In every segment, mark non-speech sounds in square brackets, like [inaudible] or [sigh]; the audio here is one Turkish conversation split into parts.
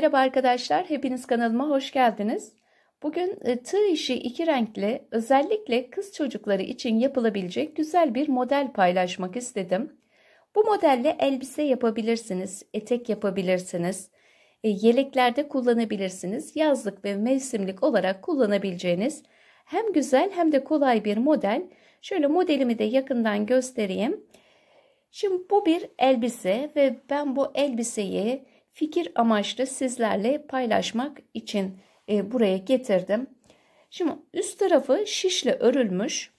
Merhaba arkadaşlar, hepiniz kanalıma hoş geldiniz. Bugün e, tığ işi iki renkli, özellikle kız çocukları için yapılabilecek güzel bir model paylaşmak istedim. Bu modelle elbise yapabilirsiniz, etek yapabilirsiniz, e, yeleklerde kullanabilirsiniz, yazlık ve mevsimlik olarak kullanabileceğiniz hem güzel hem de kolay bir model. Şöyle modelimi de yakından göstereyim. Şimdi bu bir elbise ve ben bu elbiseyi fikir amaçlı sizlerle paylaşmak için e, buraya getirdim. Şimdi üst tarafı şişle örülmüş.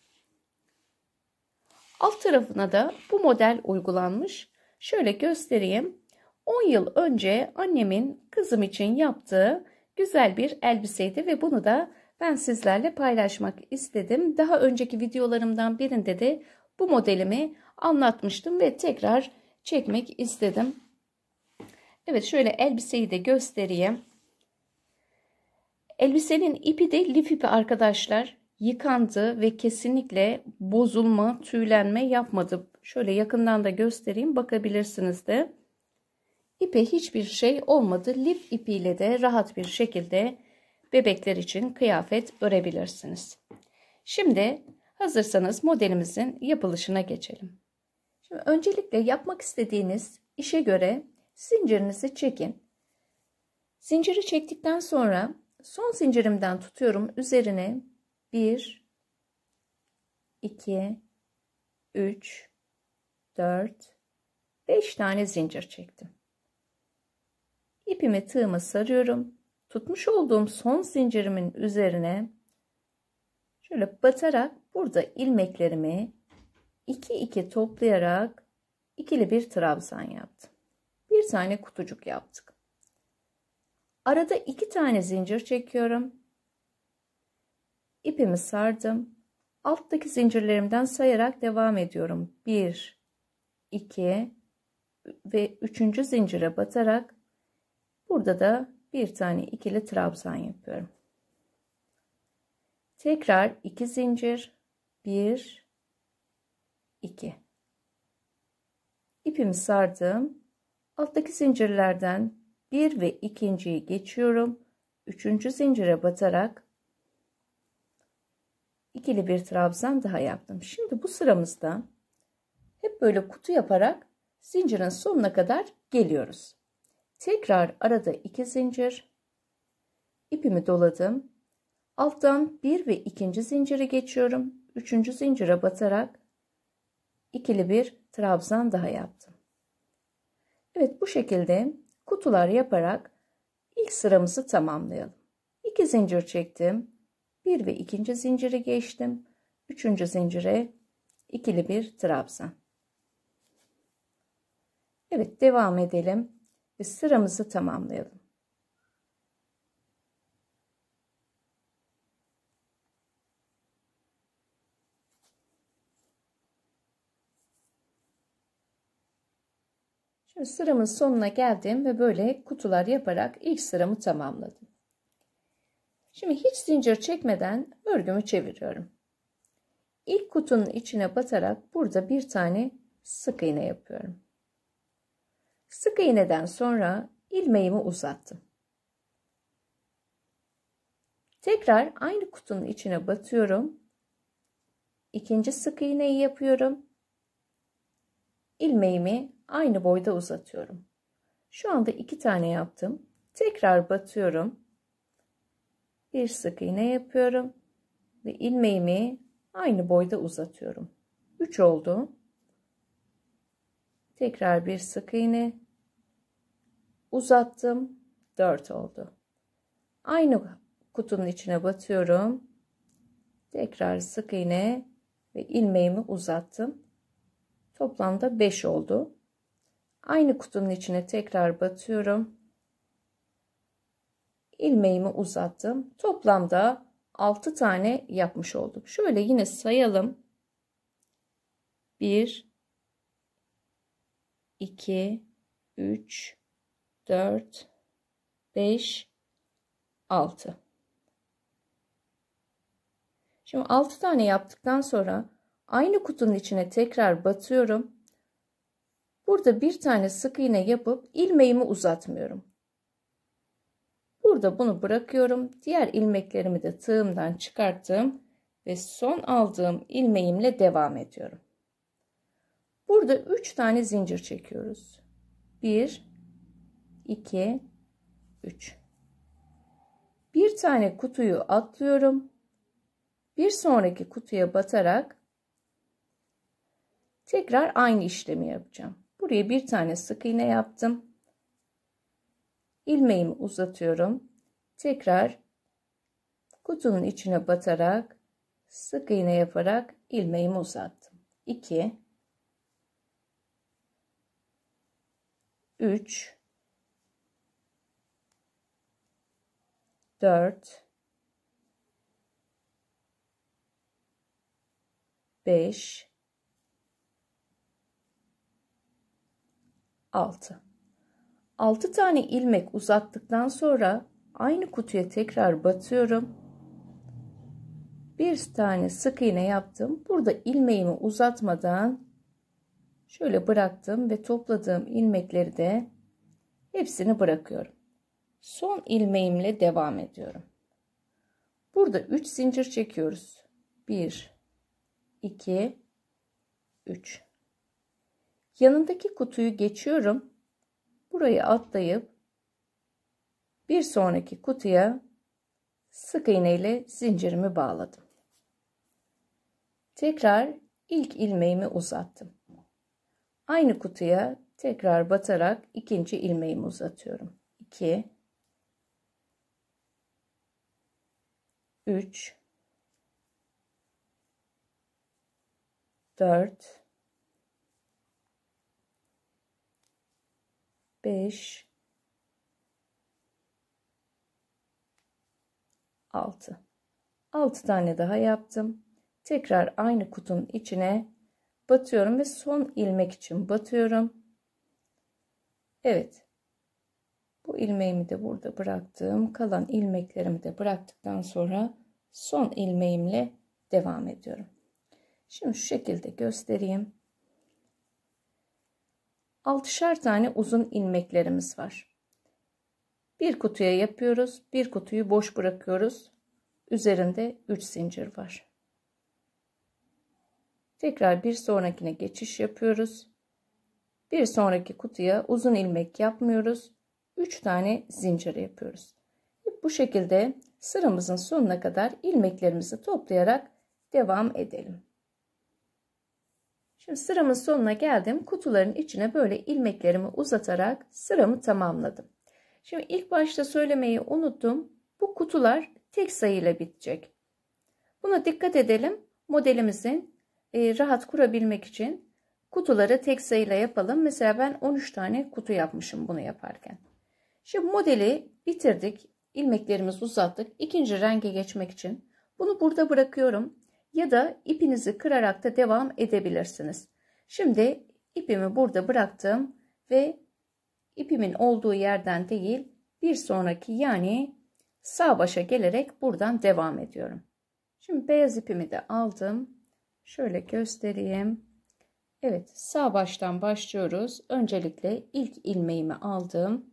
Alt tarafına da bu model uygulanmış. Şöyle göstereyim. 10 yıl önce annemin kızım için yaptığı güzel bir elbiseydi ve bunu da ben sizlerle paylaşmak istedim. Daha önceki videolarımdan birinde de bu modelimi anlatmıştım ve tekrar çekmek istedim. Evet şöyle elbiseyi de göstereyim. Elbisenin ipi de lif ipi arkadaşlar. Yıkandı ve kesinlikle bozulma, tüylenme yapmadı. Şöyle yakından da göstereyim bakabilirsiniz de. İpe hiçbir şey olmadı. Lif ipiyle de rahat bir şekilde bebekler için kıyafet örebilirsiniz. Şimdi hazırsanız modelimizin yapılışına geçelim. Şimdi öncelikle yapmak istediğiniz işe göre zincirinizi çekin. Zinciri çektikten sonra son zincirimden tutuyorum. Üzerine 1 2 3 4 5 tane zincir çektim. İpimi tığımı sarıyorum. Tutmuş olduğum son zincirimin üzerine şöyle batarak burada ilmeklerimi 2 2 toplayarak ikili bir trabzan yaptım bir tane kutucuk yaptık. Arada iki tane zincir çekiyorum. İpimi sardım. Alttaki zincirlerimden sayarak devam ediyorum. 1, 2 ve 3. zincire batarak burada da bir tane ikili trabzan yapıyorum. Tekrar 2 zincir 1 2 İpimi sardım. Alttaki zincirlerden 1 ve 2.yi geçiyorum. 3. zincire batarak ikili bir trabzan daha yaptım. Şimdi bu sıramızda hep böyle kutu yaparak zincirin sonuna kadar geliyoruz. Tekrar arada iki zincir ipimi doladım. Alttan bir ve ikinci zinciri geçiyorum. Üçüncü zincire batarak ikili bir trabzan daha yaptım. Evet bu şekilde kutular yaparak ilk sıramızı tamamlayalım. 2 zincir çektim. 1 ve 2. zinciri geçtim. 3. zincire ikili bir trabzan. Evet devam edelim ve sıramızı tamamlayalım. sıramın sonuna geldim ve böyle kutular yaparak ilk sıramı tamamladım. Şimdi hiç zincir çekmeden örgümü çeviriyorum. İlk kutunun içine batarak burada bir tane sık iğne yapıyorum. Sık iğneden sonra ilmeğimi uzattım. Tekrar aynı kutunun içine batıyorum. İkinci sık iğneyi yapıyorum ilmeğimi aynı boyda uzatıyorum. Şu anda iki tane yaptım. Tekrar batıyorum. Bir sık iğne yapıyorum ve ilmeğimi aynı boyda uzatıyorum. 3 oldu. Tekrar bir sık iğne uzattım. 4 oldu. Aynı kutunun içine batıyorum. Tekrar sık iğne ve ilmeğimi uzattım. Toplamda 5 oldu. Aynı kutunun içine tekrar batıyorum. Ilmeğimi uzattım. Toplamda 6 tane yapmış olduk. Şöyle yine sayalım. 1 2 3 4 5 6 Şimdi 6 tane yaptıktan sonra Aynı kutunun içine tekrar batıyorum. Burada bir tane sık iğne yapıp ilmeğimi uzatmıyorum. Burada bunu bırakıyorum. Diğer ilmeklerimi de tığımdan çıkarttım ve son aldığım ilmeğimle devam ediyorum. Burada 3 tane zincir çekiyoruz. 1 2 3 Bir tane kutuyu atlıyorum. Bir sonraki kutuya batarak Tekrar aynı işlemi yapacağım. Buraya bir tane sık iğne yaptım. Ilmeğimi uzatıyorum. Tekrar kutunun içine batarak sık iğne yaparak ilmeğimi uzattım. 2 3 4 5 6. 6 tane ilmek uzattıktan sonra aynı kutuya tekrar batıyorum. Bir tane sık iğne yaptım. Burada ilmeğimi uzatmadan şöyle bıraktım ve topladığım ilmekleri de hepsini bırakıyorum. Son ilmeğimle devam ediyorum. Burada 3 zincir çekiyoruz. 1 2 3 Yanındaki kutuyu geçiyorum. Burayı atlayıp bir sonraki kutuya sık iğne ile zincirimi bağladım. Tekrar ilk ilmeğimi uzattım. Aynı kutuya tekrar batarak ikinci ilmeğimi uzatıyorum. 2 3 4 5 6 6 tane daha yaptım. Tekrar aynı kutunun içine batıyorum ve son ilmek için batıyorum. Evet. Bu ilmeğimi de burada bıraktım. Kalan ilmeklerimi de bıraktıktan sonra son ilmeğimle devam ediyorum. Şimdi şu şekilde göstereyim. 6'şer tane uzun ilmeklerimiz var. Bir kutuya yapıyoruz. Bir kutuyu boş bırakıyoruz. Üzerinde 3 zincir var. Tekrar bir sonrakine geçiş yapıyoruz. Bir sonraki kutuya uzun ilmek yapmıyoruz. 3 tane zincir yapıyoruz. Bu şekilde sıramızın sonuna kadar ilmeklerimizi toplayarak devam edelim. Şimdi sıramın sonuna geldim. Kutuların içine böyle ilmeklerimi uzatarak sıramı tamamladım. Şimdi ilk başta söylemeyi unuttum. Bu kutular tek sayıyla bitecek. Buna dikkat edelim. Modelimizin e, rahat kurabilmek için kutuları tek sayıyla yapalım. Mesela ben 13 tane kutu yapmışım bunu yaparken. Şimdi modeli bitirdik. İlmeklerimizi uzattık. İkinci renge geçmek için. Bunu burada bırakıyorum ya da ipinizi kırarak da devam edebilirsiniz. Şimdi ipimi burada bıraktım ve ipimin olduğu yerden değil bir sonraki yani sağ başa gelerek buradan devam ediyorum. Şimdi beyaz ipimi de aldım. Şöyle göstereyim. Evet sağ baştan başlıyoruz. Öncelikle ilk ilmeğimi aldım.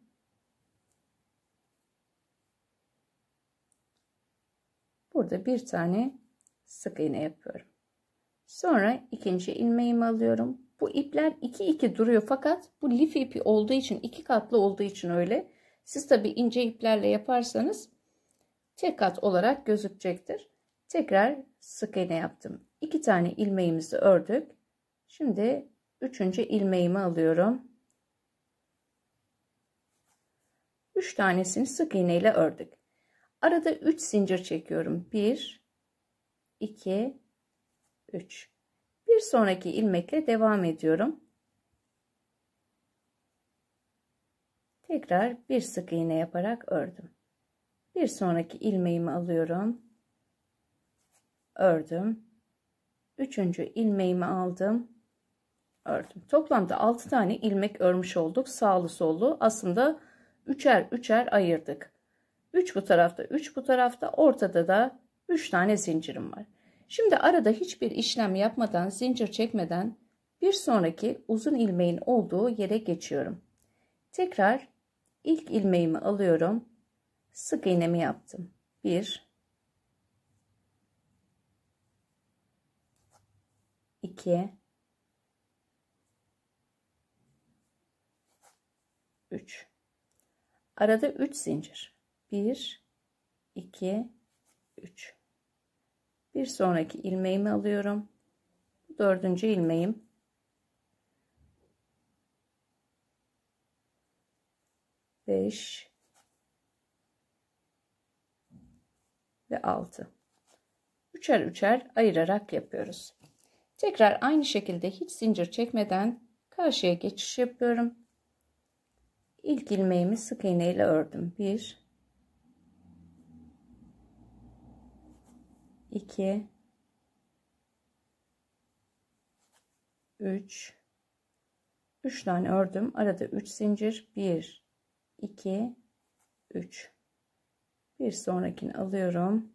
Burada bir tane sık iğne yapıyorum. Sonra ikinci ilmeğimi alıyorum. Bu ipler iki iki duruyor fakat bu lif ipi olduğu için iki katlı olduğu için öyle. Siz tabi ince iplerle yaparsanız tek kat olarak gözükecektir. Tekrar sık iğne yaptım. İki tane ilmeğimizi ördük. Şimdi üçüncü ilmeğimi alıyorum. Üç tanesini sık iğne ile ördük. Arada üç zincir çekiyorum. Bir, 2 3 bir sonraki ilmekle devam ediyorum tekrar bir sık iğne yaparak ördüm bir sonraki ilmeğimi alıyorum ördüm üçüncü ilmeğimi aldım ördüm toplamda 6 tane ilmek örmüş olduk sağlı sollu aslında üçer üçer ayırdık 3 üç bu tarafta 3 bu tarafta ortada da 3 tane zincirim var. Şimdi arada hiçbir işlem yapmadan, zincir çekmeden bir sonraki uzun ilmeğin olduğu yere geçiyorum. Tekrar ilk ilmeğimi alıyorum. Sık iğnemi yaptım. 1 2 3 Arada 3 zincir. 1 2 3 bir sonraki ilmeğimi alıyorum dördüncü ilmeğim beş ve altı üçer üçer ayırarak yapıyoruz tekrar aynı şekilde hiç zincir çekmeden karşıya geçiş yapıyorum ilk ilmeğimi sık iğne ile ördüm bir 2 3 3 tane ördüm. Arada 3 zincir. 1 2 3 Bir sonrakini alıyorum.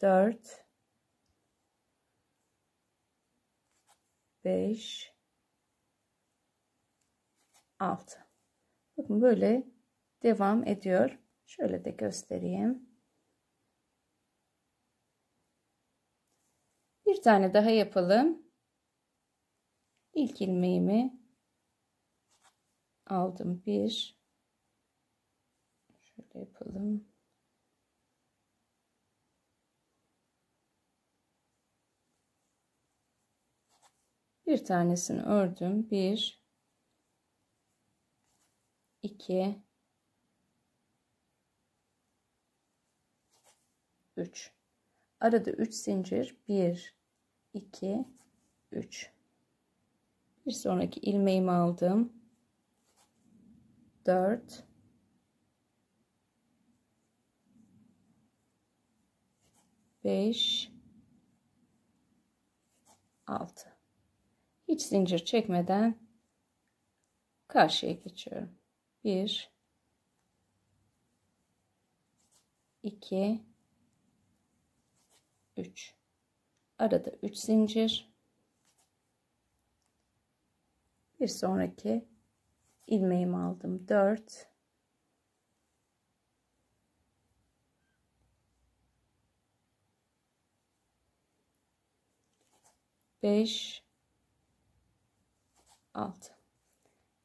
4 5 6 Bakın böyle devam ediyor. Şöyle de göstereyim. Bir tane daha yapalım. İlk ilmeğimi aldım. Bir. Şöyle yapalım. Bir tanesini ördüm. Bir. iki, Üç. Arada üç zincir. Bir. 2 3 bir sonraki ilmeğimi aldım 4 5 6 hiç zincir çekmeden karşıya geçiyorum 1 2 3 arada 3 zincir bir sonraki ilmeğimi aldım 4 5 6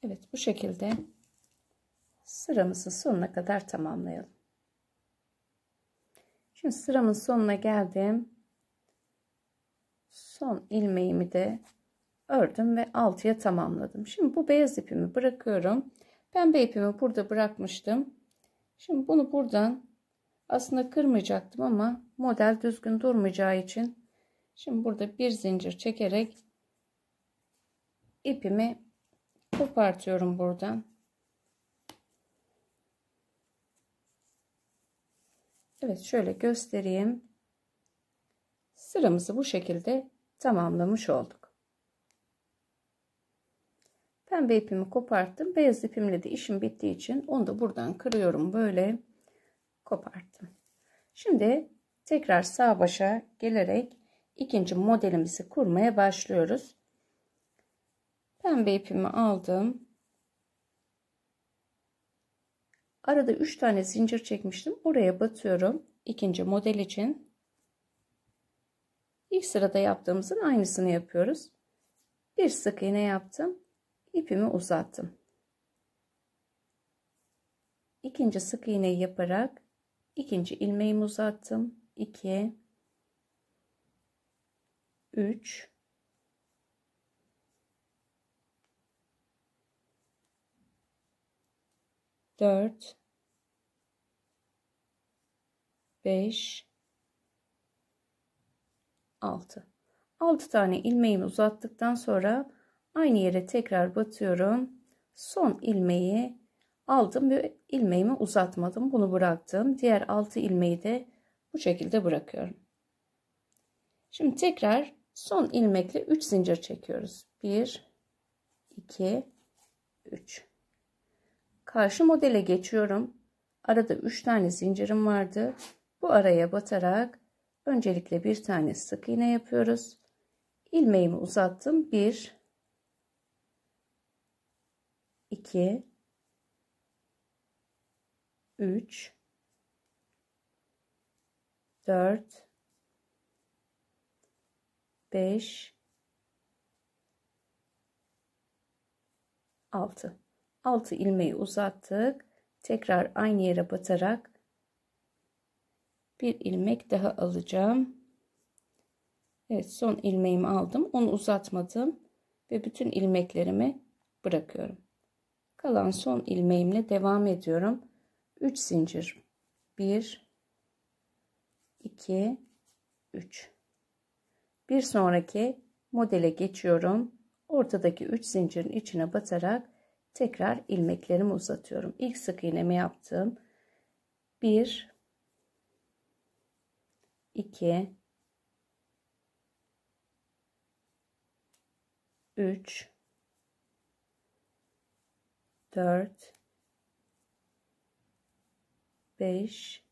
Evet bu şekilde sıramızın sonuna kadar tamamlayalım. Şimdi sıramın sonuna geldim son ilmeğimi de ördüm ve altıya tamamladım. Şimdi bu beyaz ipimi bırakıyorum. Pembe ipimi burada bırakmıştım. Şimdi bunu buradan aslında kırmayacaktım ama model düzgün durmayacağı için şimdi burada bir zincir çekerek ipimi kopartıyorum buradan. Evet şöyle göstereyim. Sıramızı bu şekilde tamamlamış olduk. Pembe ipimi koparttım. Beyaz ipimle de işim bittiği için onu da buradan kırıyorum. Böyle koparttım. Şimdi tekrar sağ başa gelerek ikinci modelimizi kurmaya başlıyoruz. Pembe ipimi aldım. Arada 3 tane zincir çekmiştim. Oraya batıyorum. ikinci model için. İlk sırada yaptığımızın aynısını yapıyoruz. Bir sık iğne yaptım. ipimi uzattım. İkinci sık iğneyi yaparak ikinci ilmeğimi uzattım. 2 3 4 5 6. 6 tane ilmeğimi uzattıktan sonra aynı yere tekrar batıyorum. Son ilmeği aldım ve ilmeğimi uzatmadım. Bunu bıraktım. Diğer 6 ilmeği de bu şekilde bırakıyorum. Şimdi tekrar son ilmekle 3 zincir çekiyoruz. 1 2 3 Karşı modele geçiyorum. Arada 3 tane zincirim vardı. Bu araya batarak Öncelikle bir tane sık iğne yapıyoruz. Ilmeğimi uzattım. 1 2 3 4 5 6 6 ilmeği uzattık. Tekrar aynı yere batarak bir ilmek daha alacağım. Evet son ilmeğimi aldım. Onu uzatmadım ve bütün ilmeklerimi bırakıyorum. Kalan son ilmeğimle devam ediyorum. 3 zincir. 1 2 3 Bir sonraki modele geçiyorum. Ortadaki 3 zincirin içine batarak tekrar ilmeklerimi uzatıyorum. İlk sık iğnemi yaptım. 1 2 3 4 5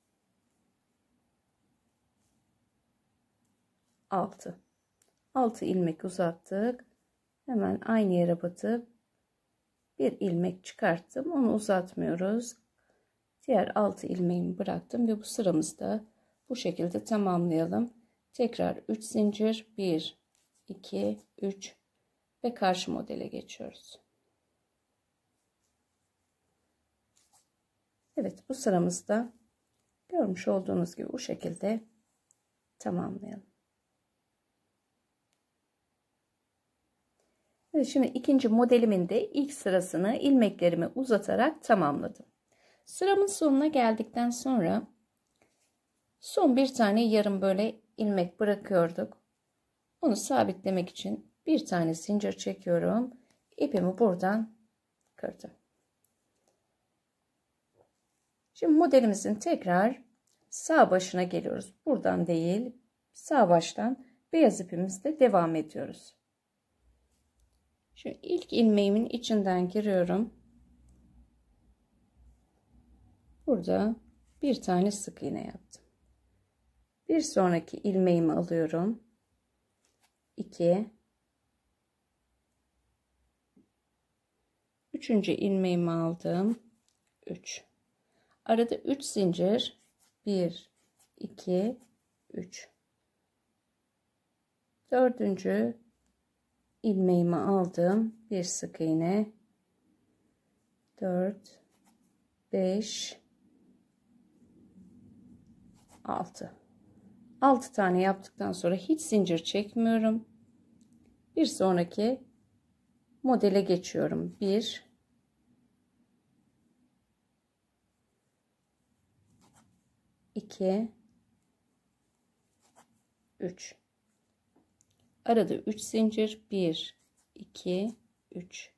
6 6 ilmek uzattık hemen aynı yere batıp bir ilmek çıkarttım onu uzatmıyoruz diğer 6 ilmeğimi bıraktım ve bu sıramızda bu şekilde tamamlayalım. Tekrar 3 zincir 1 2 3 ve karşı modele geçiyoruz. Evet bu sıramızda görmüş olduğunuz gibi bu şekilde tamamlayalım. Evet, şimdi ikinci modelimin de ilk sırasını ilmeklerimi uzatarak tamamladım. Sıramın sonuna geldikten sonra Son bir tane yarım böyle ilmek bırakıyorduk. Onu sabitlemek için bir tane zincir çekiyorum. İpimi buradan kırdım. Şimdi modelimizin tekrar sağ başına geliyoruz. Buradan değil sağ baştan beyaz ipimizle devam ediyoruz. Şimdi ilk ilmeğimin içinden giriyorum. Burada bir tane sık iğne yaptım bir sonraki ilmeğimi alıyorum 2 üçüncü ilmeğimi aldım 3 arada 3 zincir 1 2 3 dördüncü ilmeğimi aldım bir sık iğne 4 5 6 6 tane yaptıktan sonra hiç zincir çekmiyorum. Bir sonraki modele geçiyorum. 1 2 3 Arada 3 zincir 1 2 3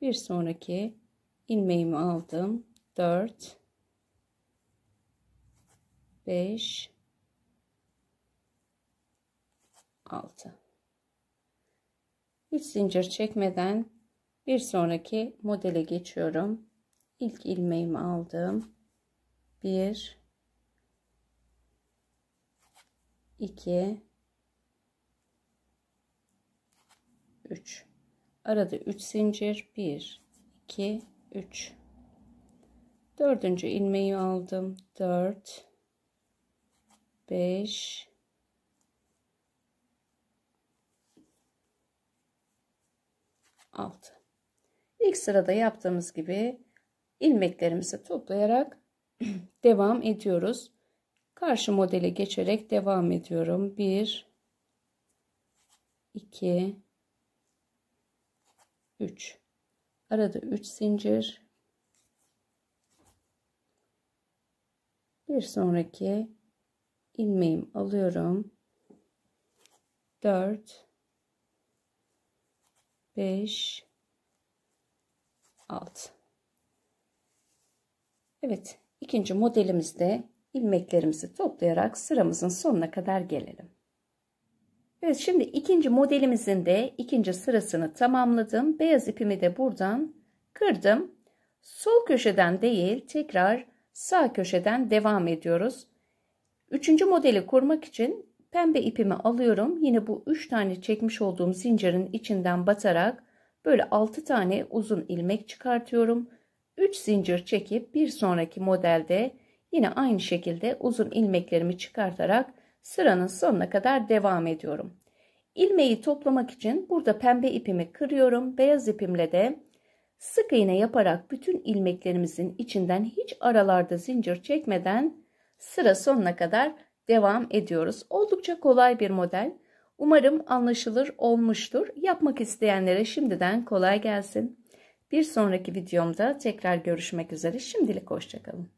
Bir sonraki ilmeğimi aldım. 4 5 6 3 zincir çekmeden bir sonraki modele geçiyorum ilk ilmeğimi aldım 1 2 3 arada 3 zincir 1 2 3 dördüncü ilmeği aldım 4 5 6. İlk sırada yaptığımız gibi ilmeklerimizi toplayarak [clears throat] devam ediyoruz. Karşı modele geçerek devam ediyorum. 1 2 3 Arada 3 zincir. Bir sonraki ilmeğim alıyorum. 4 5 6 Evet ikinci modelimizde ilmeklerimizi toplayarak sıramızın sonuna kadar gelelim. Evet şimdi ikinci modelimizin de ikinci sırasını tamamladım. Beyaz ipimi de buradan kırdım. Sol köşeden değil tekrar sağ köşeden devam ediyoruz. Üçüncü modeli kurmak için pembe ipimi alıyorum. Yine bu 3 tane çekmiş olduğum zincirin içinden batarak böyle 6 tane uzun ilmek çıkartıyorum. 3 zincir çekip bir sonraki modelde yine aynı şekilde uzun ilmeklerimi çıkartarak sıranın sonuna kadar devam ediyorum. Ilmeği toplamak için burada pembe ipimi kırıyorum. Beyaz ipimle de sık iğne yaparak bütün ilmeklerimizin içinden hiç aralarda zincir çekmeden sıra sonuna kadar devam ediyoruz. Oldukça kolay bir model. Umarım anlaşılır olmuştur. Yapmak isteyenlere şimdiden kolay gelsin. Bir sonraki videomda tekrar görüşmek üzere. Şimdilik hoşçakalın.